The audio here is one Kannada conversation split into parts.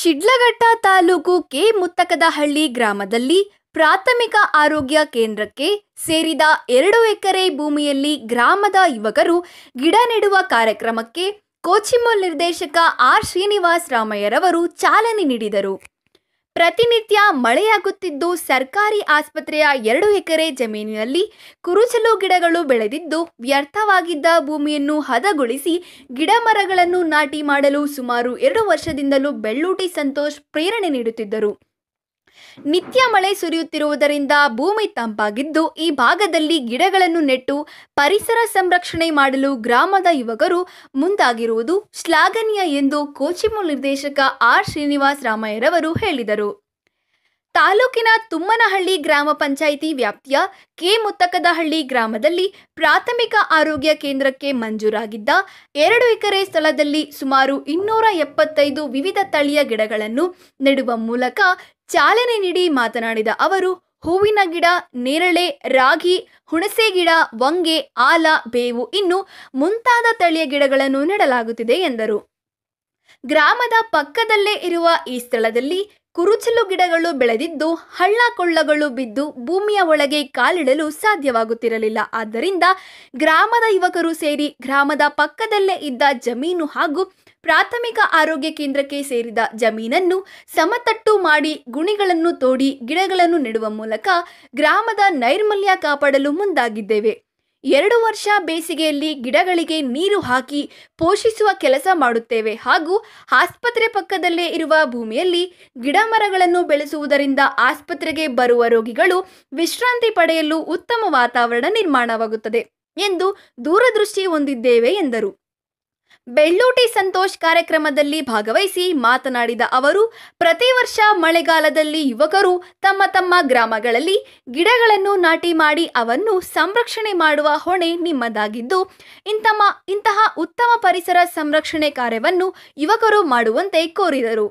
ಶಿಡ್ಲಘಟ್ಟ ತಾಲೂಕು ಕೆ ಮುತ್ತಕದಹಳ್ಳಿ ಗ್ರಾಮದಲ್ಲಿ ಪ್ರಾಥಮಿಕ ಆರೋಗ್ಯ ಕೇಂದ್ರಕ್ಕೆ ಸೇರಿದ ಎರಡು ಎಕರೆ ಭೂಮಿಯಲ್ಲಿ ಗ್ರಾಮದ ಯುವಕರು ಗಿಡ ನೆಡುವ ಕಾರ್ಯಕ್ರಮಕ್ಕೆ ಕೋಚಿಮೋಲ್ ನಿರ್ದೇಶಕ ಆರ್ ಶ್ರೀನಿವಾಸ್ ರಾಮಯ್ಯರವರು ಚಾಲನೆ ನೀಡಿದರು ಪ್ರತಿನಿತ್ಯ ಮಳೆಯಾಗುತ್ತಿದ್ದು ಸರ್ಕಾರಿ ಆಸ್ಪತ್ರೆಯ ಎರಡು ಎಕರೆ ಜಮೀನಿನಲ್ಲಿ ಕುರುಚಲು ಗಿಡಗಳು ಬೆಳೆದಿದ್ದು ವ್ಯರ್ಥವಾಗಿದ್ದ ಭೂಮಿಯನ್ನು ಹದಗೊಳಿಸಿ ಗಿಡ ಮರಗಳನ್ನು ನಾಟಿ ಮಾಡಲು ಸುಮಾರು ಎರಡು ವರ್ಷದಿಂದಲೂ ಬೆಳ್ಳೂಟಿ ಸಂತೋಷ್ ಪ್ರೇರಣೆ ನೀಡುತ್ತಿದ್ದರು ನಿತ್ಯ ಮಳೆ ಸುರಿಯುತ್ತಿರುವುದರಿಂದ ಭೂಮಿ ತಂಪಾಗಿದ್ದು ಈ ಭಾಗದಲ್ಲಿ ಗಿಡಗಳನ್ನು ನೆಟ್ಟು ಪರಿಸರ ಸಂರಕ್ಷಣೆ ಮಾಡಲು ಗ್ರಾಮದ ಯುವಕರು ಮುಂದಾಗಿರುವುದು ಶ್ಲಾಘನೀಯ ಎಂದು ಕೋಚಿಮು ನಿರ್ದೇಶಕ ಆರ್ ಶ್ರೀನಿವಾಸ್ ರಾಮಯ್ಯರವರು ಹೇಳಿದರು ತಾಲೂಕಿನ ತುಮ್ಮನಹಳ್ಳಿ ಗ್ರಾಮ ಪಂಚಾಯಿತಿ ವ್ಯಾಪ್ತಿಯ ಕೆ ಮುತ್ತಕದಹಳ್ಳಿ ಗ್ರಾಮದಲ್ಲಿ ಪ್ರಾಥಮಿಕ ಆರೋಗ್ಯ ಕೇಂದ್ರಕ್ಕೆ ಮಂಜೂರಾಗಿದ್ದ ಎರಡು ಎಕರೆ ಸ್ಥಳದಲ್ಲಿ ಸುಮಾರು ಇನ್ನೂರ ಎಪ್ಪತ್ತೈದು ವಿವಿಧ ತಳಿಯ ಗಿಡಗಳನ್ನು ನೆಡುವ ಮೂಲಕ ಚಾಲನೆ ನೀಡಿ ಮಾತನಾಡಿದ ಅವರು ಹೂವಿನ ಗಿಡ ನೇರಳೆ ರಾಗಿ ಹುಣಸೆ ಗಿಡ ವಂಗೆ ಆಲ ಬೇವು ಇನ್ನು ಮುಂತಾದ ತಳಿಯ ಗಿಡಗಳನ್ನು ನೆಡಲಾಗುತ್ತಿದೆ ಎಂದರು ಗ್ರಾಮದ ಪಕ್ಕದಲ್ಲೇ ಇರುವ ಈ ಸ್ಥಳದಲ್ಲಿ ಕುರುಚಲು ಗಿಡಗಳು ಬೆಳೆದಿದ್ದು ಹಳ್ಳ ಕೊಳ್ಳಗಳು ಬಿದ್ದು ಭೂಮಿಯ ಒಳಗೆ ಕಾಲಿಡಲು ಸಾಧ್ಯವಾಗುತ್ತಿರಲಿಲ್ಲ ಆದ್ದರಿಂದ ಗ್ರಾಮದ ಯುವಕರು ಸೇರಿ ಗ್ರಾಮದ ಪಕ್ಕದಲ್ಲೇ ಇದ್ದ ಜಮೀನು ಹಾಗೂ ಪ್ರಾಥಮಿಕ ಆರೋಗ್ಯ ಕೇಂದ್ರಕ್ಕೆ ಸೇರಿದ ಜಮೀನನ್ನು ಸಮತಟ್ಟು ಮಾಡಿ ಗುಣಿಗಳನ್ನು ತೋಡಿ ಗಿಡಗಳನ್ನು ನೆಡುವ ಮೂಲಕ ಗ್ರಾಮದ ನೈರ್ಮಲ್ಯ ಕಾಪಾಡಲು ಮುಂದಾಗಿದ್ದೇವೆ ಎರಡು ವರ್ಷ ಬೇಸಿಗೆಯಲ್ಲಿ ಗಿಡಗಳಿಗೆ ನೀರು ಹಾಕಿ ಪೋಷಿಸುವ ಕೆಲಸ ಮಾಡುತ್ತೇವೆ ಹಾಗೂ ಆಸ್ಪತ್ರೆ ಪಕ್ಕದಲ್ಲೇ ಇರುವ ಭೂಮಿಯಲ್ಲಿ ಗಿಡ ಮರಗಳನ್ನು ಬೆಳೆಸುವುದರಿಂದ ಆಸ್ಪತ್ರೆಗೆ ಬರುವ ರೋಗಿಗಳು ವಿಶ್ರಾಂತಿ ಪಡೆಯಲು ಉತ್ತಮ ವಾತಾವರಣ ನಿರ್ಮಾಣವಾಗುತ್ತದೆ ಎಂದು ದೂರದೃಷ್ಟಿ ಹೊಂದಿದ್ದೇವೆ ಎಂದರು ಬೆಳ್ಳೂಟಿ ಸಂತೋಷ್ ಕಾರ್ಯಕ್ರಮದಲ್ಲಿ ಭಾಗವಹಿಸಿ ಮಾತನಾಡಿದ ಅವರು ಪ್ರತಿ ವರ್ಷ ಮಳೆಗಾಲದಲ್ಲಿ ಯುವಕರು ತಮ್ಮ ತಮ್ಮ ಗ್ರಾಮಗಳಲ್ಲಿ ಗಿಡಗಳನ್ನು ನಾಟಿ ಮಾಡಿ ಅವನ್ನು ಸಂರಕ್ಷಣೆ ಮಾಡುವ ಹೊಣೆ ನಿಮ್ಮದಾಗಿದ್ದು ಇಂತಮ ಇಂತಹ ಉತ್ತಮ ಪರಿಸರ ಸಂರಕ್ಷಣೆ ಕಾರ್ಯವನ್ನು ಯುವಕರು ಮಾಡುವಂತೆ ಕೋರಿದರು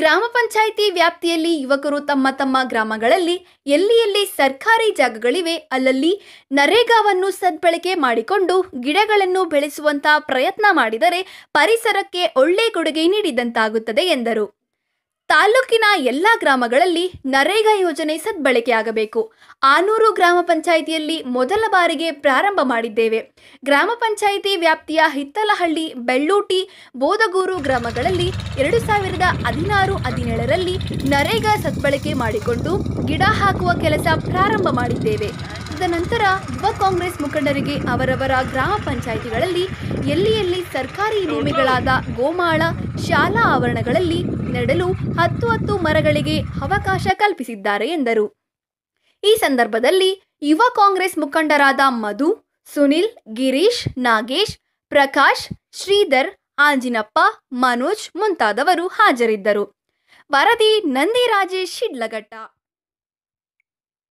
ಗ್ರಾಮ ಪಂಚಾಯಿತಿ ವ್ಯಾಪ್ತಿಯಲ್ಲಿ ಯುವಕರು ತಮ್ಮ ತಮ್ಮ ಗ್ರಾಮಗಳಲ್ಲಿ ಎಲ್ಲಿ ಎಲ್ಲಿ ಸರ್ಕಾರಿ ಜಾಗಗಳಿವೆ ಅಲ್ಲಲ್ಲಿ ನರೇಗಾವನ್ನು ಸದ್ಬಳಕೆ ಮಾಡಿಕೊಂಡು ಗಿಡಗಳನ್ನು ಬೆಳೆಸುವಂತಹ ಪ್ರಯತ್ನ ಮಾಡಿದರೆ ಪರಿಸರಕ್ಕೆ ಒಳ್ಳೆ ಕೊಡುಗೆ ನೀಡಿದಂತಾಗುತ್ತದೆ ಎಂದರು ತಾಲ್ಲೂಕಿನ ಎಲ್ಲ ಗ್ರಾಮಗಳಲ್ಲಿ ನರೇಗಾ ಯೋಜನೆ ಸದ್ಬಳಕೆಯಾಗಬೇಕು ಆನೂರು ಗ್ರಾಮ ಪಂಚಾಯಿತಿಯಲ್ಲಿ ಮೊದಲ ಬಾರಿಗೆ ಪ್ರಾರಂಭ ಮಾಡಿದ್ದೇವೆ ಗ್ರಾಮ ಪಂಚಾಯಿತಿ ವ್ಯಾಪ್ತಿಯ ಹಿತ್ತಲಹಳ್ಳಿ ಬೆಳ್ಳೂಟಿ ಬೋದಗೂರು ಗ್ರಾಮಗಳಲ್ಲಿ ಎರಡು ಸಾವಿರದ ಹದಿನಾರು ಹದಿನೇಳರಲ್ಲಿ ನರೇಗಾ ಸದ್ಬಳಕೆ ಮಾಡಿಕೊಂಡು ಗಿಡ ಹಾಕುವ ಕೆಲಸ ಪ್ರಾರಂಭ ಮಾಡಿದ್ದೇವೆ ಆದ ನಂತರ ಯುವ ಕಾಂಗ್ರೆಸ್ ಮುಖಂಡರಿಗೆ ಅವರವರ ಗ್ರಾಮ ಪಂಚಾಯಿತಿಗಳಲ್ಲಿ ಎಲ್ಲಿ ಎಲ್ಲಿ ಸರ್ಕಾರಿ ಭೂಮಿಗಳಾದ ಗೋಮಾಳ ಶಾಲಾ ಆವರಣಗಳಲ್ಲಿ ನೆಡಲು ಹತ್ತು ಹತ್ತು ಮರಗಳಿಗೆ ಅವಕಾಶ ಕಲ್ಪಿಸಿದ್ದಾರೆ ಎಂದರು ಈ ಸಂದರ್ಭದಲ್ಲಿ ಯುವ ಕಾಂಗ್ರೆಸ್ ಮುಖಂಡರಾದ ಮಧು ಸುನಿಲ್ ಗಿರೀಶ್ ನಾಗೇಶ್ ಪ್ರಕಾಶ್ ಶ್ರೀಧರ್ ಆಂಜಿನಪ್ಪ ಮನೋಜ್ ಮುಂತಾದವರು ಹಾಜರಿದ್ದರು ವರದಿ ನಂದಿರಾಜೇಶ್ ಶಿಡ್ಲಘಟ್ಟ